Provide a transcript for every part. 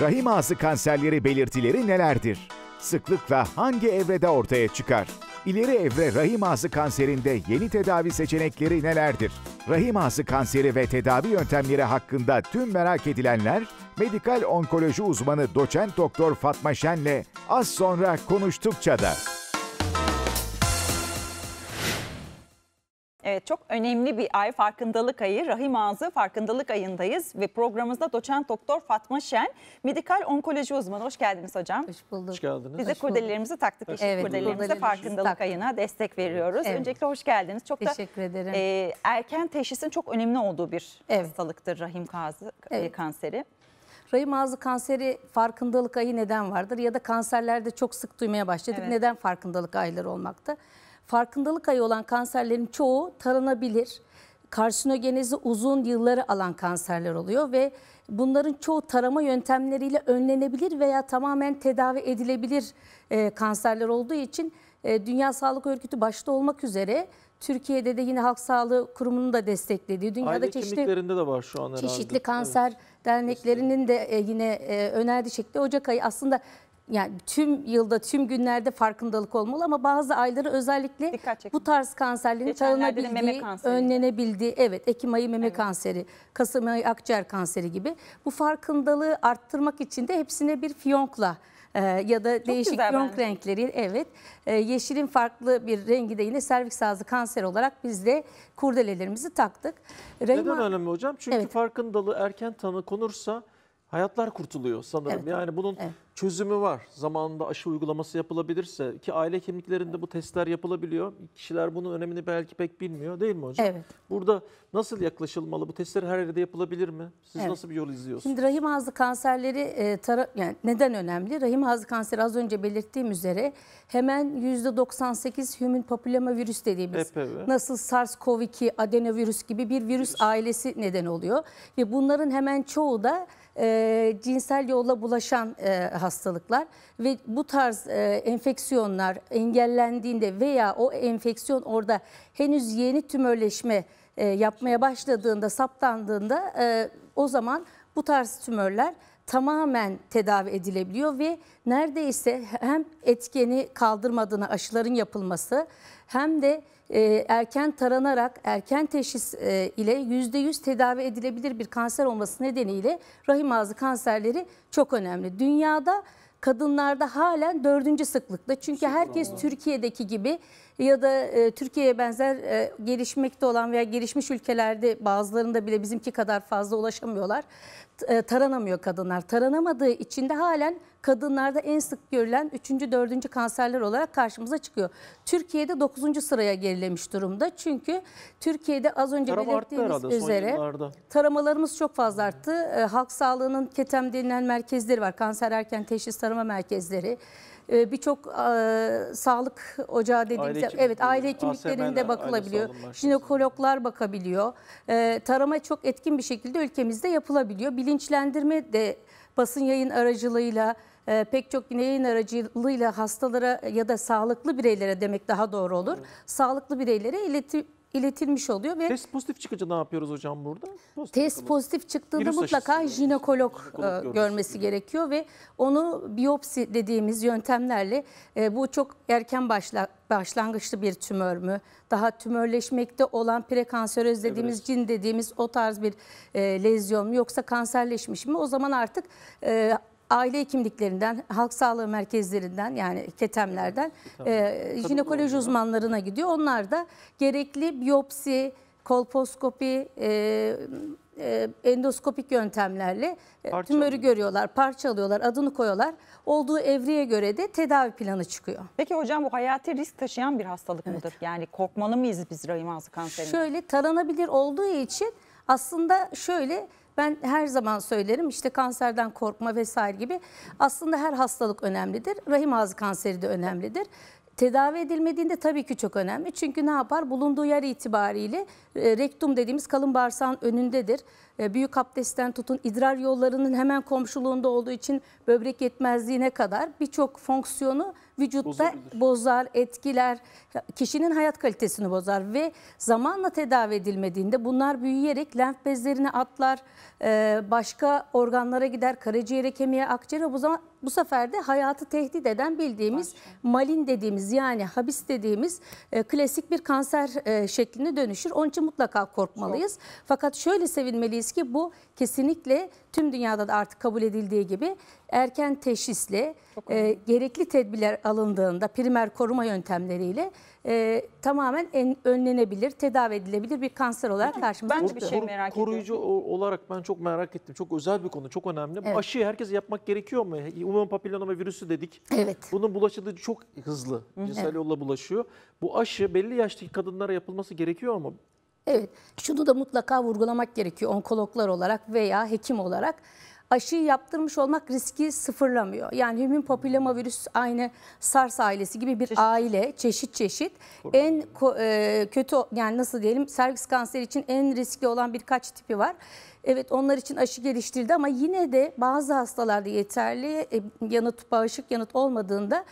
Rahim ağzı kanserleri belirtileri nelerdir? Sıklıkla hangi evrede ortaya çıkar? İleri evre rahim ağzı kanserinde yeni tedavi seçenekleri nelerdir? Rahim ağzı kanseri ve tedavi yöntemleri hakkında tüm merak edilenler medikal onkoloji uzmanı doçent doktor Fatma Şen'le az sonra konuştukça da. Evet çok önemli bir ay farkındalık ayı. Rahim Ağzı farkındalık ayındayız ve programımızda doçent doktor Fatma Şen, medikal onkoloji uzmanı. Hoş geldiniz hocam. Hoş bulduk. Hoş geldiniz. Biz de hoş kurdelelerimizi bulduk. taktık. Yeşil evet, kurdelelerimize farkındalık taktık. ayına destek veriyoruz. Evet. Öncelikle hoş geldiniz. Çok Teşekkür da, ederim. E, erken teşhisin çok önemli olduğu bir evet. hastalıktır rahim ağzı e, evet. kanseri. Rahim ağzı kanseri farkındalık ayı neden vardır? Ya da kanserlerde çok sık duymaya başladık. Evet. Neden farkındalık ayları olmakta? farkındalık ayı olan kanserlerin çoğu taranabilir. Karsinogenezi uzun yılları alan kanserler oluyor ve bunların çoğu tarama yöntemleriyle önlenebilir veya tamamen tedavi edilebilir e, kanserler olduğu için e, Dünya Sağlık Örgütü başta olmak üzere Türkiye'de de yine Halk Sağlığı Kurumu'nun da desteklediği dünyada Aile çeşitli de var şu an herhalde. çeşitli kanser evet. derneklerinin de e, yine e, önerdiği şekilde Ocak ayı aslında yani tüm yılda tüm günlerde farkındalık olmalı ama bazı ayları özellikle bu tarz kanserlerin taranabildiği, önlenebildiği evet Ekim ayı meme evet. kanseri, Kasım ayı akciğer kanseri gibi bu farkındalığı arttırmak için de hepsine bir fiyonkla e, ya da Çok değişik yonk renkleri evet e, yeşilin farklı bir rengi de yine serviks ağzı kanser olarak biz de kurdelelerimizi taktık. Neden önemli hocam? Çünkü evet. farkındalığı erken tanı konursa hayatlar kurtuluyor sanırım. Evet. Yani bunun evet. çözümü var. Zamanında aşı uygulaması yapılabilirse ki aile kimliklerinde evet. bu testler yapılabiliyor. Kişiler bunun önemini belki pek bilmiyor değil mi hocam? Evet. Burada nasıl yaklaşılmalı? Bu testler her yerde yapılabilir mi? Siz evet. nasıl bir yol izliyorsunuz? Şimdi rahim ağzı kanserleri e, tara yani neden önemli? Rahim ağzı kanseri az önce belirttiğim üzere hemen %98 human papilloma virüs dediğimiz EPV. nasıl SARS-CoV-2 adenovirüs gibi bir virüs, virüs ailesi neden oluyor ve bunların hemen çoğu da e, cinsel yolla bulaşan e, hastalıklar ve bu tarz e, enfeksiyonlar engellendiğinde veya o enfeksiyon orada henüz yeni tümörleşme e, yapmaya başladığında, saptandığında e, o zaman bu tarz tümörler tamamen tedavi edilebiliyor ve neredeyse hem etkeni kaldırmadığına aşıların yapılması hem de e, erken taranarak erken teşhis e, ile %100 tedavi edilebilir bir kanser olması nedeniyle rahim ağzı kanserleri çok önemli. Dünyada kadınlarda halen dördüncü sıklıkta. Çünkü herkes Türkiye'deki gibi ya da e, Türkiye'ye benzer e, gelişmekte olan veya gelişmiş ülkelerde bazılarında bile bizimki kadar fazla ulaşamıyorlar. E, taranamıyor kadınlar. Taranamadığı için de halen kadınlarda en sık görülen 3. 4. kanserler olarak karşımıza çıkıyor. Türkiye'de 9. sıraya gerilemiş durumda. Çünkü Türkiye'de az önce Tarama belirttiğimiz üzere taramalarımız çok fazla arttı. E, halk sağlığının ketem denilen merkezleri var. Kanser erken teşhis tarama merkezleri. Ee, birçok e, sağlık ocağı dediğimiz aile evet aile hekimliklerinde bakılabiliyor. Jinekologlar bakabiliyor. Ee, tarama çok etkin bir şekilde ülkemizde yapılabiliyor. Bilinçlendirme de basın yayın aracılığıyla e, pek çok yayın aracılığıyla hastalara ya da sağlıklı bireylere demek daha doğru olur. Evet. Sağlıklı bireylere iletip iletilmiş oluyor ve Test pozitif çıkınca ne yapıyoruz hocam burada? Pozitif test bakalım. pozitif çıktığında Virüs mutlaka aşısı, jinekolog e, görmesi gibi. gerekiyor ve onu biyopsi dediğimiz yöntemlerle e, bu çok erken başla, başlangıçlı bir tümör mü? Daha tümörleşmekte olan prekanseröz dediğimiz evet. cin dediğimiz o tarz bir e, lezyon mu yoksa kanserleşmiş mi? O zaman artık e, aile hekimliklerinden, halk sağlığı merkezlerinden yani ketemlerden tamam. e, jinekoloji uzmanlarına gidiyor. Onlar da gerekli biyopsi, kolposkopi, e, e, endoskopik yöntemlerle e, Parça tümörü alıyor. görüyorlar, parçalıyorlar, adını koyuyorlar. Olduğu evreye göre de tedavi planı çıkıyor. Peki hocam bu hayati risk taşıyan bir hastalık evet. mıdır? Yani korkmalı mıyız biz rahim ağzı kanserinde? Şöyle taranabilir olduğu için aslında şöyle ben her zaman söylerim işte kanserden korkma vesaire gibi aslında her hastalık önemlidir. Rahim ağzı kanseri de önemlidir. Tedavi edilmediğinde tabii ki çok önemli. Çünkü ne yapar? Bulunduğu yer itibariyle e, rektum dediğimiz kalın bağırsağın önündedir. Ee, büyük abdestten tutun idrar yollarının hemen komşuluğunda olduğu için böbrek yetmezliğine kadar birçok fonksiyonu vücutta Bozabilir. bozar, etkiler, kişinin hayat kalitesini bozar ve zamanla tedavi edilmediğinde bunlar büyüyerek lenf bezlerine atlar, ee, başka organlara gider, karaciğere, kemiğe, akciğere bu zaman bu sefer de hayatı tehdit eden bildiğimiz Başka. malin dediğimiz yani habis dediğimiz e, klasik bir kanser e, şekline dönüşür. Onun için mutlaka korkmalıyız. Çok. Fakat şöyle sevinmeliyiz ki bu kesinlikle tüm dünyada da artık kabul edildiği gibi erken teşhisle e, gerekli tedbirler alındığında primer koruma yöntemleriyle e, tamamen en, önlenebilir, tedavi edilebilir bir kanser olarak karşımıza ben çıkıyor. Ben de bir şey merak Kor, koruyucu ediyorum. Koruyucu olarak ben çok merak ettim. Çok özel bir konu, çok önemli. Evet. Aşıyı herkes yapmak gerekiyor mu? Human papillonoma virüsü dedik. Evet. Bunun bulaşıcılığı çok hızlı. Cinsel evet. yolla bulaşıyor. Bu aşı belli yaştaki kadınlara yapılması gerekiyor mu? Evet, şunu da mutlaka vurgulamak gerekiyor onkologlar olarak veya hekim olarak. Aşıyı yaptırmış olmak riski sıfırlamıyor. Yani hümin papillomavirüs aynı SARS ailesi gibi bir çeşit. aile, çeşit çeşit. Korkunç. En e, kötü yani nasıl diyelim servis kanseri için en riskli olan birkaç tipi var. Evet onlar için aşı geliştirildi ama yine de bazı hastalarda yeterli e, yanıt bağışık yanıt olmadığında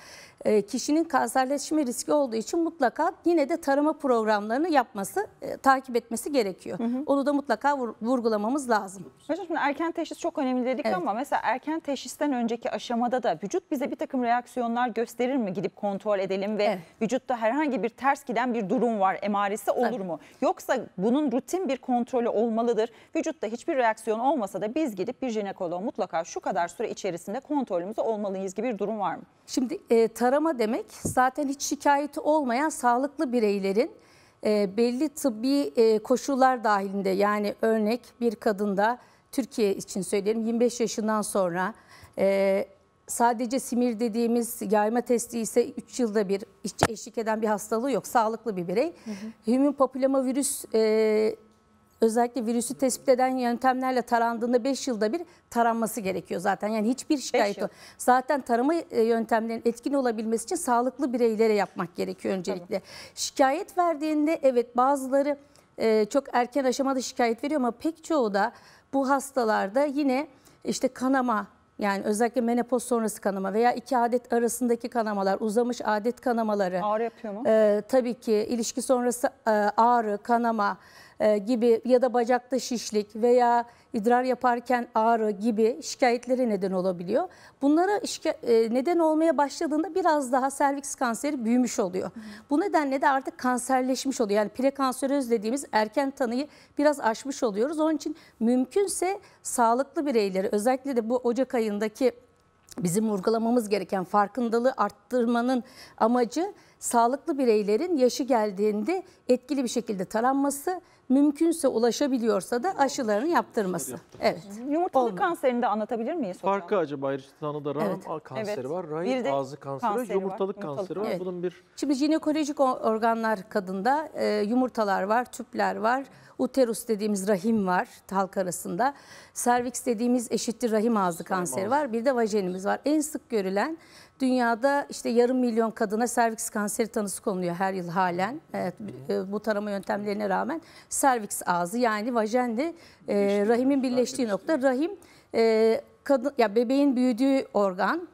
e, kişinin kanserleşme riski olduğu için mutlaka yine de tarama programlarını yapması, e, takip etmesi gerekiyor. Hı hı. Onu da mutlaka vurgulamamız lazım. Hocam şimdi erken teşhis çok önemli dedik evet. ama mesela erken teşhisten önceki aşamada da vücut bize bir takım reaksiyonlar gösterir mi? Gidip kontrol edelim ve evet. vücutta herhangi bir ters giden bir durum var emaresi olur evet. mu? Yoksa bunun rutin bir kontrolü olmalıdır. Vücutta hiçbir reaksiyon olmasa da biz gidip bir jinekoloğa mutlaka şu kadar süre içerisinde kontrolümüz olmalıyız gibi bir durum var mı? Şimdi e, tarama tarama demek zaten hiç şikayet olmayan sağlıklı bireylerin e, belli tıbbi e, koşullar dahilinde yani örnek bir kadında Türkiye için söyleyelim 25 yaşından sonra e, sadece simir dediğimiz yayma testi ise 3 yılda bir eşlik eden bir hastalığı yok. Sağlıklı bir birey. Hı hı. Human papilloma virüs e, özellikle virüsü tespit eden yöntemlerle tarandığında 5 yılda bir taranması gerekiyor zaten. Yani hiçbir şikayet yok. Zaten tarama e, yöntemlerinin etkin olabilmesi için sağlıklı bireylere yapmak gerekiyor öncelikle. Tabii. Şikayet verdiğinde evet bazıları e, çok erken aşamada şikayet veriyor ama pek çoğu da bu hastalarda yine işte kanama yani özellikle menopoz sonrası kanama veya iki adet arasındaki kanamalar, uzamış adet kanamaları. Ağrı yapıyor mu? E, tabii ki ilişki sonrası e, ağrı, kanama, e, gibi ya da bacakta şişlik veya idrar yaparken ağrı gibi şikayetlere neden olabiliyor. Bunlara e, neden olmaya başladığında biraz daha serviks kanseri büyümüş oluyor. Bu nedenle de artık kanserleşmiş oluyor. Yani prekanseröz dediğimiz erken tanıyı biraz aşmış oluyoruz. Onun için mümkünse sağlıklı bireyleri özellikle de bu Ocak ayındaki bizim vurgulamamız gereken farkındalığı arttırmanın amacı sağlıklı bireylerin yaşı geldiğinde etkili bir şekilde taranması mümkünse ulaşabiliyorsa da aşılarını yaptırması. Evet. Yumurtalık Olmadı. kanserini de anlatabilir miyiz hocam? Farkı acaba işte da rahim Evet. kanseri Evet. var, rahim Bir de ağzı kanseri, kanseri var, yumurtalık kanseri var. kanseri. Bunun bir Şimdi jinekolojik organlar kadında e, yumurtalar var, tüpler var, uterus dediğimiz rahim var halk arasında. Serviks dediğimiz eşittir rahim ağzı kanseri var. Bir de vajenimiz var. En sık görülen Dünyada işte yarım milyon kadına serviks kanseri tanısı konuluyor her yıl halen. Evet, e, bu tarama yöntemlerine rağmen serviks ağzı yani vajenle e, rahimin birleştiği nokta. Rahim e, kadın ya bebeğin büyüdüğü organ.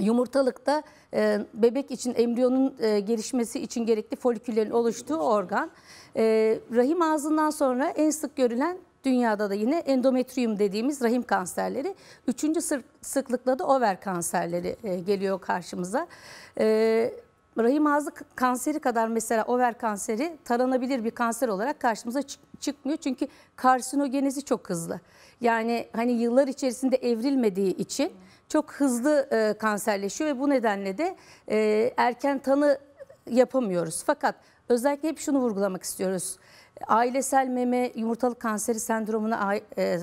Yumurtalıkta e, bebek için embriyonun e, gelişmesi için gerekli foliküllerin oluştuğu organ. E, rahim ağzından sonra en sık görülen Dünyada da yine endometriyum dediğimiz rahim kanserleri. Üçüncü sıklıkla da over kanserleri e, geliyor karşımıza. E, rahim ağzı kanseri kadar mesela over kanseri taranabilir bir kanser olarak karşımıza çıkmıyor. Çünkü karsinogenezi çok hızlı. Yani hani yıllar içerisinde evrilmediği için çok hızlı e, kanserleşiyor ve bu nedenle de erken tanı yapamıyoruz. Fakat özellikle hep şunu vurgulamak istiyoruz ailesel meme yumurtalık kanseri sendromuna e,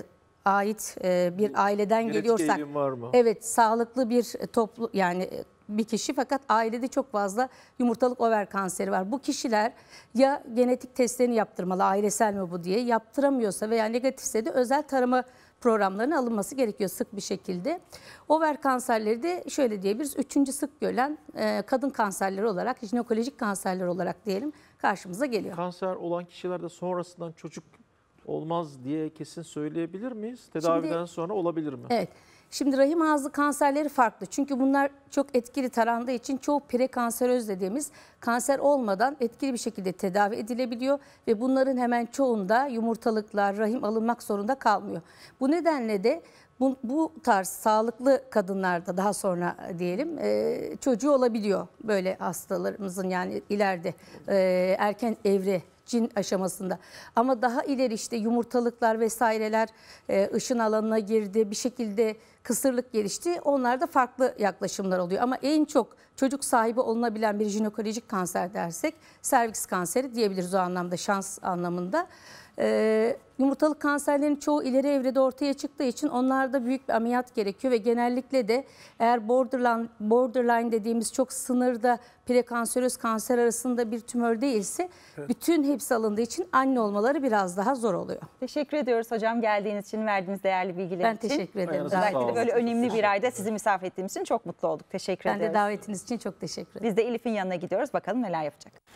ait e, bir aileden geliyorsak var mı? evet sağlıklı bir toplu yani e, bir kişi fakat ailede çok fazla yumurtalık over kanseri var. Bu kişiler ya genetik testlerini yaptırmalı ailesel mi bu diye yaptıramıyorsa veya negatifse de özel tarama programlarına alınması gerekiyor sık bir şekilde. Over kanserleri de şöyle diyebiliriz. Üçüncü sık görülen e, kadın kanserleri olarak, jinekolojik kanserler olarak diyelim karşımıza geliyor. Kanser olan kişilerde sonrasından çocuk olmaz diye kesin söyleyebilir miyiz? Tedaviden Şimdi, sonra olabilir mi? Evet. Şimdi rahim ağzı kanserleri farklı. Çünkü bunlar çok etkili tarandığı için çoğu prekanseröz dediğimiz kanser olmadan etkili bir şekilde tedavi edilebiliyor ve bunların hemen çoğunda yumurtalıklar, rahim alınmak zorunda kalmıyor. Bu nedenle de bu, bu tarz sağlıklı kadınlarda daha sonra diyelim e, çocuğu olabiliyor böyle hastalarımızın yani ileride e, erken evre cin aşamasında. Ama daha ileri işte yumurtalıklar vesaireler e, ışın alanına girdi. Bir şekilde kısırlık gelişti. Onlar da farklı yaklaşımlar oluyor. Ama en çok çocuk sahibi olunabilen bir jinekolojik kanser dersek serviks kanseri diyebiliriz o anlamda şans anlamında. Ee, yumurtalık kanserlerin çoğu ileri evrede ortaya çıktığı için onlarda büyük bir ameliyat gerekiyor ve genellikle de eğer borderline, borderline dediğimiz çok sınırda prekanseröz kanser arasında bir tümör değilse evet. bütün hepsi alındığı için anne olmaları biraz daha zor oluyor. Teşekkür ediyoruz hocam geldiğiniz için verdiğiniz değerli bilgiler ben için. Ben teşekkür ederim. Özellikle de böyle önemli bir ayda sizi misafir ettiğimiz için çok mutlu olduk. Teşekkür ben ederiz. Ben de davetiniz için çok teşekkür ederim. Biz de Elif'in yanına gidiyoruz bakalım neler yapacak.